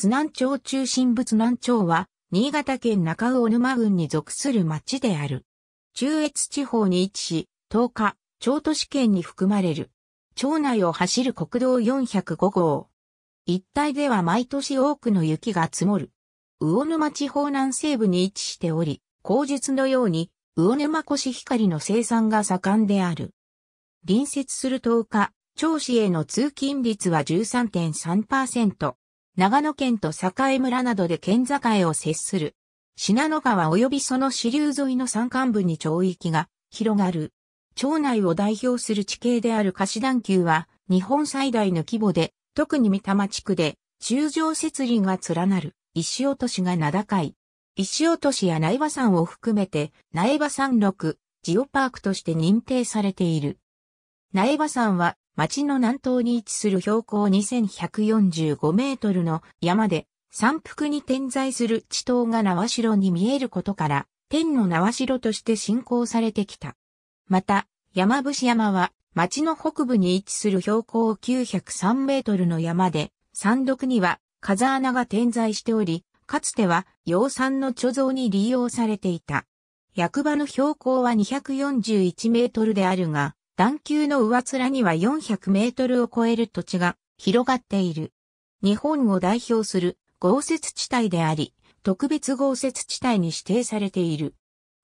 津南町中心部津南町は、新潟県中魚沼郡に属する町である。中越地方に位置し、10日、町都市圏に含まれる。町内を走る国道405号。一帯では毎年多くの雪が積もる。魚沼地方南西部に位置しており、口述のように、魚沼コシヒカリの生産が盛んである。隣接する10日、町市への通勤率は13.3%。長野県と栄村などで県境を接する。信濃川及びその支流沿いの山間部に町域が広がる。町内を代表する地形である菓子団球は日本最大の規模で、特に三玉地区で中上雪理が連なる石落としが名高い。石落としや苗場山を含めて苗場山麓、ジオパークとして認定されている。苗場山は町の南東に位置する標高2145メートルの山で、山腹に点在する地頭が縄城に見えることから、天の縄城として信仰されてきた。また、山伏山は、町の北部に位置する標高903メートルの山で、山麓には風穴が点在しており、かつては養蚕の貯蔵に利用されていた。役場の標高は241メートルであるが、段丘の上面には400メートルを超える土地が広がっている。日本を代表する豪雪地帯であり、特別豪雪地帯に指定されている。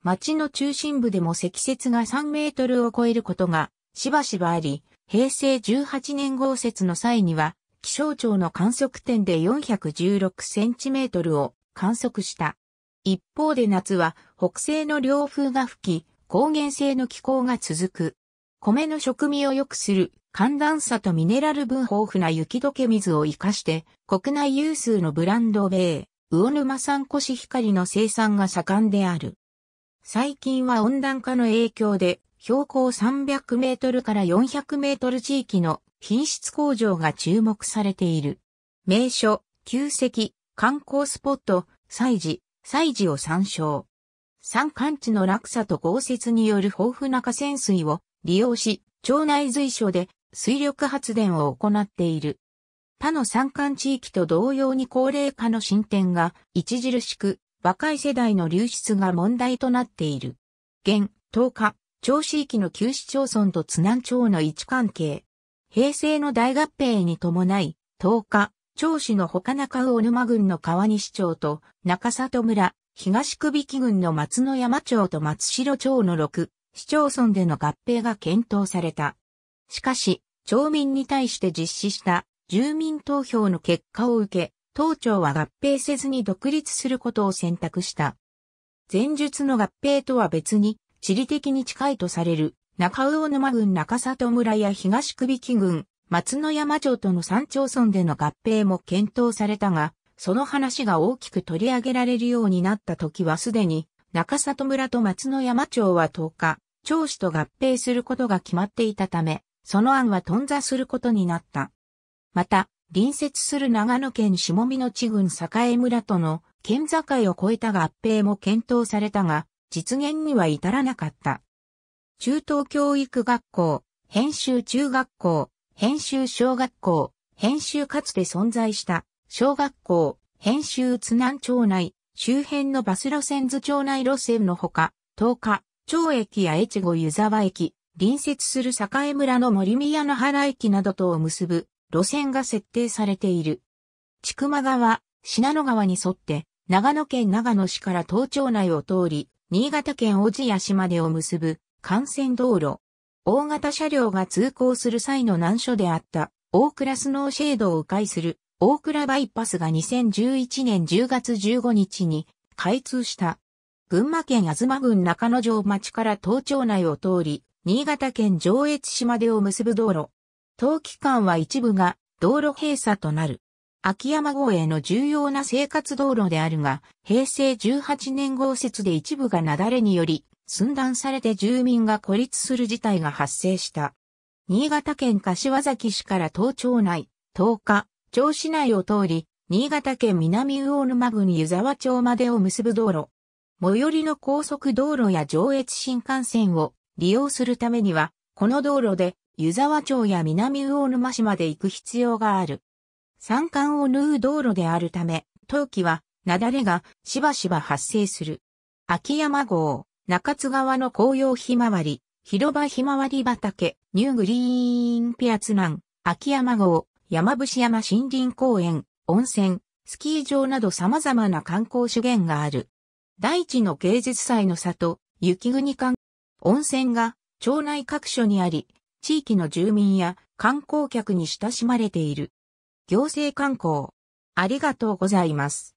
町の中心部でも積雪が3メートルを超えることがしばしばあり、平成18年豪雪の際には、気象庁の観測点で416センチメートルを観測した。一方で夏は北西の涼風が吹き、高原性の気候が続く。米の食味を良くする寒暖差とミネラル分豊富な雪解け水を活かして国内有数のブランド米、魚沼産コシヒカリの生産が盛んである。最近は温暖化の影響で標高300メートルから400メートル地域の品質向上が注目されている。名所、旧跡、観光スポット、祭事、祭事を参照。山間地の落差と豪雪による豊富な河川水を利用し、町内随所で水力発電を行っている。他の山間地域と同様に高齢化の進展が著しく、若い世代の流出が問題となっている。現、10日、町市域の旧市町村と津南町の位置関係。平成の大合併に伴い、10日、町市の他中魚沼郡の川西町と中里村、東久引郡の松野山町と松代町の6、市町村での合併が検討された。しかし、町民に対して実施した住民投票の結果を受け、当庁は合併せずに独立することを選択した。前述の合併とは別に、地理的に近いとされる中魚沼郡中里村や東首木郡、松野山町との山町村での合併も検討されたが、その話が大きく取り上げられるようになった時はすでに、中里村と松野山町は10日、長子と合併することが決まっていたため、その案は頓挫することになった。また、隣接する長野県下見の地郡栄村との県境を越えた合併も検討されたが、実現には至らなかった。中等教育学校、編集中学校、編集小学校、編集かつて存在した小学校、編集津南町内、周辺のバス路線図町内路線のほか、10日、町駅や越後湯沢駅、隣接する栄村の森宮の原駅などとを結ぶ路線が設定されている。千曲川、信濃川に沿って、長野県長野市から東町内を通り、新潟県小千谷市までを結ぶ幹線道路。大型車両が通行する際の難所であった大倉スノーシェードを迂回する大倉バイパスが2011年10月15日に開通した。群馬県東郡中野城町から東町内を通り、新潟県上越市までを結ぶ道路。当期間は一部が道路閉鎖となる。秋山号への重要な生活道路であるが、平成18年豪雪で一部が雪崩により、寸断されて住民が孤立する事態が発生した。新潟県柏崎市から東町内、東日、町市内を通り、新潟県南魚沼郡湯沢町までを結ぶ道路。最寄りの高速道路や上越新幹線を利用するためには、この道路で湯沢町や南魚沼市まで行く必要がある。山間を縫う道路であるため、冬季は雪崩がしばしば発生する。秋山号、中津川の紅葉ひまわり、広場ひまわり畑、ニューグリーンピアツナン、秋山号、山伏山森林公園、温泉、スキー場など様々な観光資源がある。大地の芸術祭の里、雪国館。温泉が町内各所にあり、地域の住民や観光客に親しまれている。行政観光。ありがとうございます。